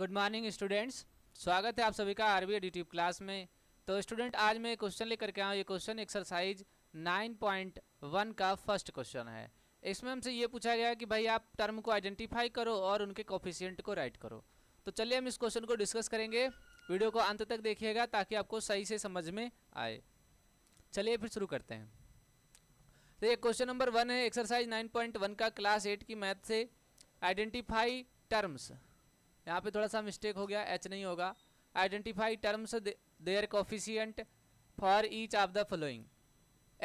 good morning students स्वागत है आप सभी का आरबी बी क्लास में तो स्टूडेंट आज मैं क्वेश्चन लेकर के आया ये क्वेश्चन एक्सरसाइज 9.1 का फर्स्ट क्वेश्चन है इसमें हमसे ये पूछा गया कि भाई आप टर्म को आइडेंटिफाई करो और उनके कॉफिशियंट को राइट करो तो चलिए हम इस क्वेश्चन को डिस्कस करेंगे वीडियो को अंत तक देखिएगा ताकि आपको सही से समझ में आए चलिए फिर शुरू करते हैं तो ये क्वेश्चन नंबर वन है एक्सरसाइज 9.1 का क्लास एट की मैथ से आइडेंटिफाई टर्म्स यहाँ पे थोड़ा सा मिस्टेक हो गया एच नहीं होगा identify terms their coefficient for each of the following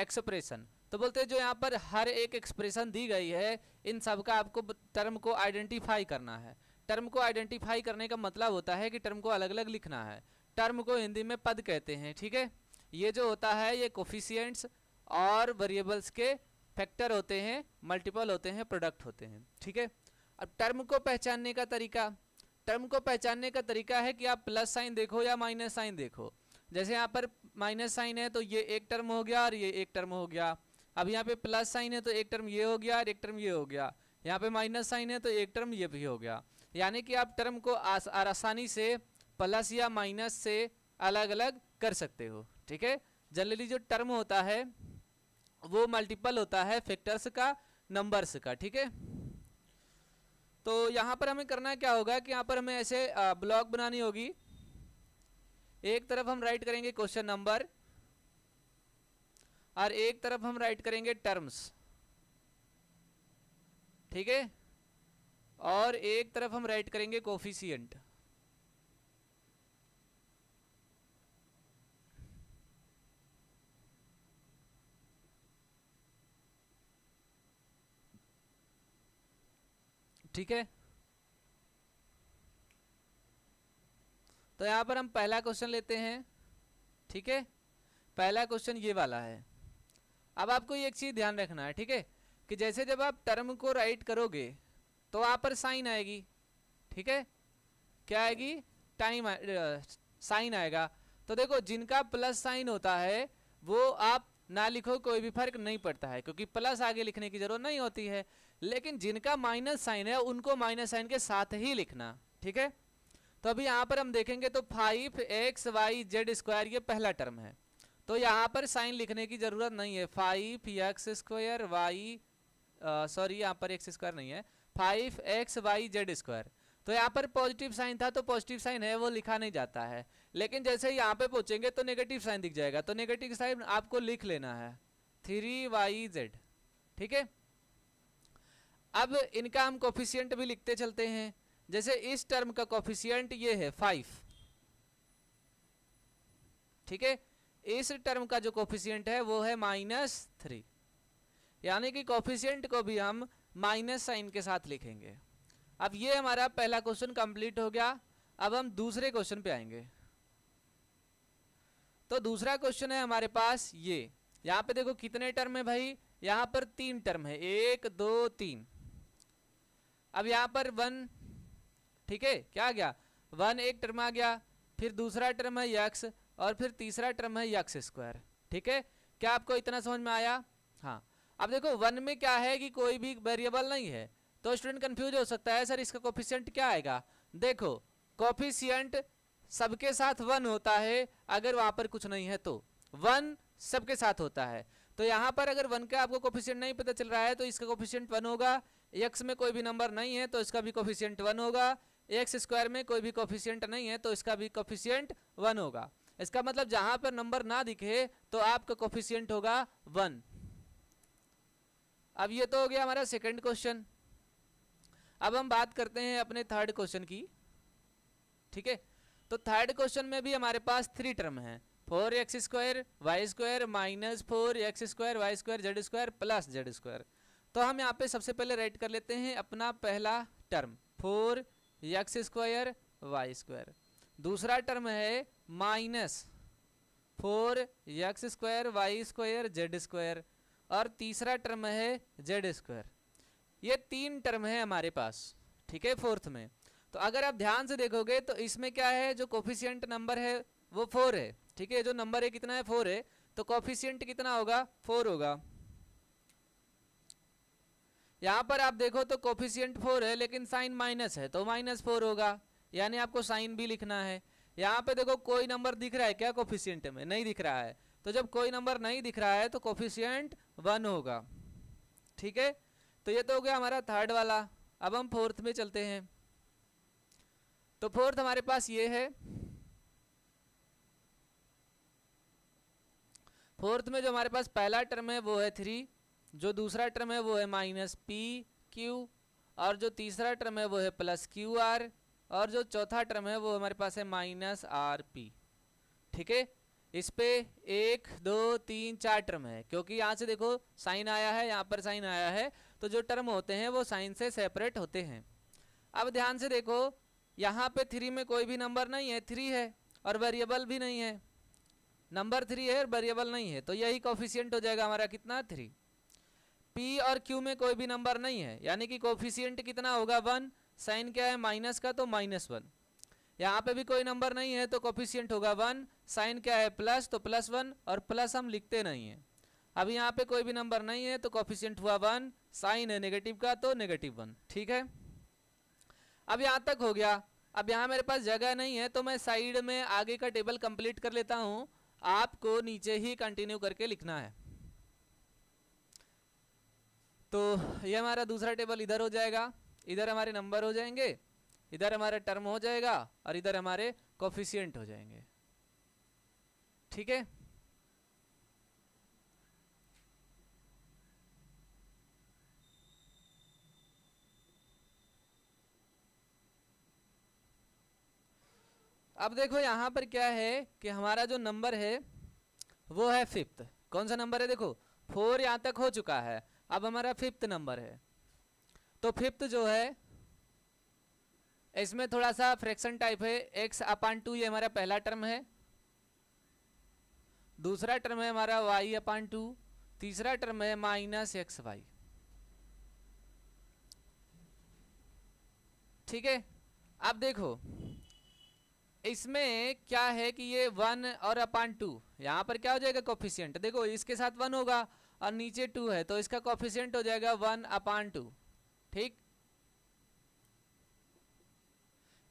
expression तो बोलते हैं जो यहाँ पर हर एक एक्सप्रेशन दी गई है इन सब का आपको टर्म को आइडेंटिफाई करना है टर्म को आइडेंटिफाई करने का मतलब होता है कि टर्म को अलग अलग लिखना है टर्म को हिंदी में पद कहते हैं ठीक है ये जो होता है ये कोफिशियंट्स और वेरिएबल्स के फैक्टर होते हैं मल्टीपल होते हैं प्रोडक्ट होते हैं ठीक है अब टर्म को पहचानने का तरीका टर्म को पहचानने का तरीका है कि आप प्लस साइन देखो या माइनस साइन देखो जैसे यहाँ पर माइनस साइन है तो ये एक टर्म हो गया और ये एक टर्म हो गया अब यहाँ पे प्लस साइन है तो एक टर्म ये हो गया और एक टर्म ये हो गया यहाँ पे माइनस साइन है तो एक टर्म ये भी हो गया यानी कि आप टर्म को आसानी से प्लस या माइनस से अलग अलग कर सकते हो ठीक है जनरली जो टर्म होता है वो मल्टीपल होता है फैक्टर्स का नंबर्स का ठीक है तो यहाँ पर हमें करना क्या होगा कि यहाँ पर हमें ऐसे ब्लॉक बनानी होगी एक तरफ हम राइट करेंगे क्वेश्चन नंबर और एक तरफ हम राइट करेंगे टर्म्स ठीक है और एक तरफ हम राइट करेंगे कोफिशियंट ठीक है तो यहां पर हम पहला क्वेश्चन लेते हैं ठीक है पहला क्वेश्चन ये वाला है अब आपको ये एक चीज़ ध्यान रखना है ठीक है कि जैसे जब आप टर्म को राइट करोगे तो वहां पर साइन आएगी ठीक है क्या आएगी टाइम साइन आएगा तो देखो जिनका प्लस साइन होता है वो आप ना लिखो कोई भी फर्क नहीं पड़ता है क्योंकि प्लस आगे लिखने की ज़रूरत नहीं होती है लेकिन जिनका माइनस साइन है उनको माइनस साइन के साथ ही लिखना ठीक है तो अभी यहाँ पर हम देखेंगे तो five X Y Z square ये पहला टर्म है तो यहाँ पर साइन लिखने की ज़रूरत नहीं है five X square Y sorry यहाँ पर एक्स स्क्वायर नहीं है five X Y Z square तो यहाँ पर पॉजिटिव साइन था तो पॉजिटिव साइन है वो लिखा नहीं जाता है लेकिन जैसे यहाँ पर पहुँचेंगे तो नेगेटिव साइन दिख जाएगा तो नेगेटिव साइन आपको लिख लेना है थ्री वाई जेड ठीक है अब इनका हम कॉफिशियंट भी लिखते चलते हैं जैसे इस टर्म का कॉफिशियंट ये है फाइव ठीक है इस टर्म का जो कॉफिशियंट है वो है माइनस थ्री यानी कि कॉफिशियंट को भी हम माइनस साइन के साथ लिखेंगे अब ये हमारा पहला क्वेश्चन कंप्लीट हो गया अब हम दूसरे क्वेश्चन पे आएंगे तो दूसरा क्वेश्चन है हमारे पास ये यहाँ पे देखो कितने टर्म है भाई यहाँ पर तीन टर्म है एक दो तीन अब यहाँ पर वन ठीक है क्या आ गया वन एक टर्म आ गया फिर दूसरा टर्म है यक्स और फिर तीसरा टर्म है यक्स स्क्वायर ठीक है क्या आपको इतना समझ में आया हाँ अब देखो वन में क्या है कि कोई भी वेरिएबल नहीं है तो स्टूडेंट कंफ्यूज हो सकता है सर इसका कोफिशियंट क्या आएगा देखो कोफिशियंट सबके साथ वन होता है अगर वहाँ पर कुछ नहीं है तो वन सबके साथ होता है तो यहाँ पर अगर वन का आपको कोफिशियंट नहीं पता चल रहा है तो इसका कोफिशियंट वन होगा एक्स में कोई भी नंबर नहीं है तो इसका भी कोफिशियंट वन होगा एक्स स्क्वायर में कोई भी कोफिशियंट नहीं है तो इसका भी कोफिशियंट वन होगा इसका मतलब जहां पर नंबर ना दिखे तो आपका कोफिशियंट होगा वन अब ये तो हो गया हमारा सेकंड क्वेश्चन अब हम बात करते हैं अपने थर्ड क्वेश्चन की ठीक है तो थर्ड क्वेश्चन में भी हमारे पास थ्री टर्म है four X square Y square minus four X square Y square Z square plus Z square तो हम यहाँ पे सबसे पहले राइट कर लेते हैं अपना पहला term four X square Y square दूसरा टर्म है minus four X square Y square Z square और तीसरा टर्म है जेड स्क्वायर ये तीन टर्म है हमारे पास ठीक है फोर्थ में तो अगर आप ध्यान से देखोगे तो इसमें क्या है जो कोफिशियंट नंबर है वो फोर है ठीक है जो नंबर है कितना है फोर है तो कोफिशियंट कितना होगा फोर होगा यहाँ पर आप देखो तो कोफिशियंट फोर है लेकिन साइन माइनस है तो माइनस फोर होगा यानी आपको साइन भी लिखना है यहाँ पे देखो कोई नंबर दिख रहा है क्या कोफिशियंट में नहीं दिख रहा है तो जब कोई नंबर नहीं दिख रहा है तो कोफिशियंट वन होगा ठीक है तो ये तो हो गया हमारा थर्ड वाला अब हम फोर्थ में चलते हैं तो फोर्थ हमारे पास ये है फोर्थ में जो हमारे पास पहला टर्म है वो है थ्री जो दूसरा टर्म है वो है माइनस पी क्यू और जो तीसरा टर्म है वो है प्लस क्यू आर और जो चौथा टर्म है वो हमारे पास है माइनस आर पी ठीक है इस पे एक दो तीन चार टर्म है क्योंकि यहाँ से देखो साइन आया है यहाँ पर साइन आया है तो जो टर्म होते हैं वो साइन से सेपरेट होते हैं अब ध्यान से देखो यहाँ पे थ्री में कोई भी नंबर नहीं है थ्री है और वेरिएबल भी नहीं है नंबर थ्री है और वेरिएबल नहीं है तो यही कॉफिशियंट हो जाएगा हमारा कितना थ्री पी और क्यू में कोई भी नंबर नहीं है यानी कि कोफिशियंट कितना होगा वन साइन क्या है माइनस का तो माइनस वन यहाँ पे भी कोई नंबर नहीं है तो कोफिशियंट होगा वन साइन क्या है प्लस तो प्लस वन और प्लस हम लिखते नहीं हैं अब यहाँ पे कोई भी नंबर नहीं है तो कोफिशियंट हुआ वन साइन है नेगेटिव का तो नेगेटिव वन ठीक है अब यहाँ तक हो गया अब यहाँ मेरे पास जगह नहीं है तो मैं साइड में आगे का टेबल कंप्लीट कर लेता हूँ आपको नीचे ही कंटिन्यू करके लिखना है तो ये हमारा दूसरा टेबल इधर हो जाएगा इधर हमारे नंबर हो जाएंगे इधर हमारा टर्म हो जाएगा और इधर हमारे कॉफिशियंट हो जाएंगे ठीक है अब देखो यहां पर क्या है कि हमारा जो नंबर है वो है फिफ्थ कौन सा नंबर है देखो फोर यहां तक हो चुका है अब हमारा फिफ्थ नंबर है तो फिफ्थ जो है इसमें थोड़ा सा फ्रैक्शन टाइप है एक्स अपान टू ये हमारा पहला टर्म है दूसरा टर्म है हमारा वाई अपान टू तीसरा टर्म है माइनस एक्स वाई ठीक है अब देखो इसमें क्या है कि ये वन और अपान टू यहां पर क्या हो जाएगा कॉफिशियंट देखो इसके साथ वन होगा और नीचे टू है तो इसका कॉफिशेंट हो जाएगा वन अपान टू ठीक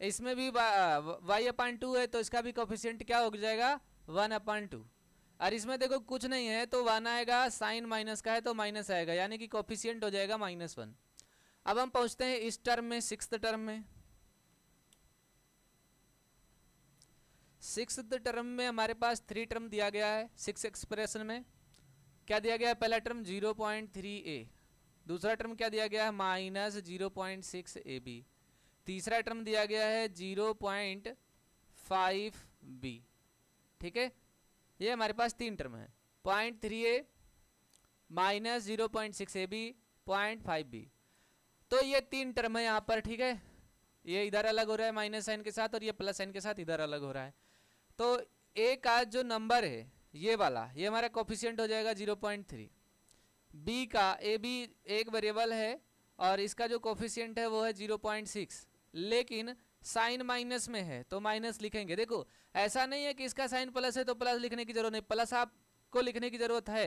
इसमें भी वाई अपान टू है तो इसका भी कॉफिशेंट क्या हो जाएगा वन अपान टू और इसमें देखो कुछ नहीं है तो वन आएगा साइन माइनस का है तो माइनस आएगा यानी कि कॉफिशियंट हो जाएगा माइनस वन अब हम पहुंचते हैं इस टर्म में सिक्स टर्म में सिक्स टर्म में हमारे पास थ्री टर्म दिया गया है सिक्स एक्सप्रेशन में क्या दिया गया है पहला टर्म 0.3a दूसरा टर्म क्या दिया गया है minus zero point six A B तीसरा टर्म दिया गया है जीरो पॉइंट फाइव बी ठीक है ये हमारे पास तीन टर्म है point three A minus zero point six A B point five B तो ये तीन टर्म है यहाँ पर ठीक है ये इधर अलग हो रहा है माइनस साइन के साथ और ये प्लस साइन के साथ इधर अलग हो रहा है तो ए का जो नंबर है ये वाला ये हमारा कॉफिशियंट हो जाएगा जीरो पॉइंट थ्री बी का ए बी एक वेरिएबल है और इसका जो कॉफिशियंट है वो है जीरो पॉइंट सिक्स लेकिन साइन माइनस में है तो माइनस लिखेंगे देखो ऐसा नहीं है कि इसका साइन प्लस है तो प्लस लिखने की जरूरत नहीं प्लस आपको लिखने की ज़रूरत है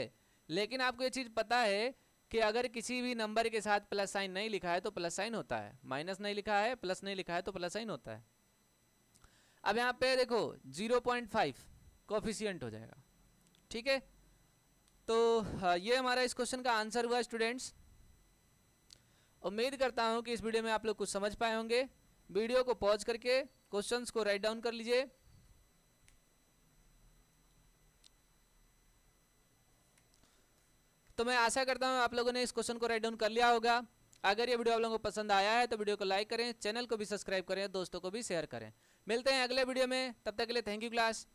लेकिन आपको ये चीज़ पता है कि अगर किसी भी नंबर के साथ प्लस साइन नहीं लिखा है तो प्लस साइन होता है माइनस नहीं लिखा है प्लस नहीं लिखा है तो प्लस साइन होता है अब यहाँ पे देखो जीरो पॉइंट फाइव कोफिशियंट हो जाएगा ठीक है तो हाँ, ये हमारा इस क्वेश्चन का आंसर हुआ स्टूडेंट्स उम्मीद करता हूँ कि इस वीडियो में आप लोग कुछ समझ पाए होंगे वीडियो को पॉज करके क्वेश्चंस को राइट डाउन कर लीजिए तो मैं आशा करता हूँ आप लोगों ने इस क्वेश्चन को राइट डाउन कर लिया होगा अगर ये वीडियो आप लोगों को पसंद आया है तो वीडियो को लाइक करें चैनल को भी सब्सक्राइब करें दोस्तों को भी शेयर करें मिलते हैं अगले वीडियो में तब तक के लिए थैंक यू क्लास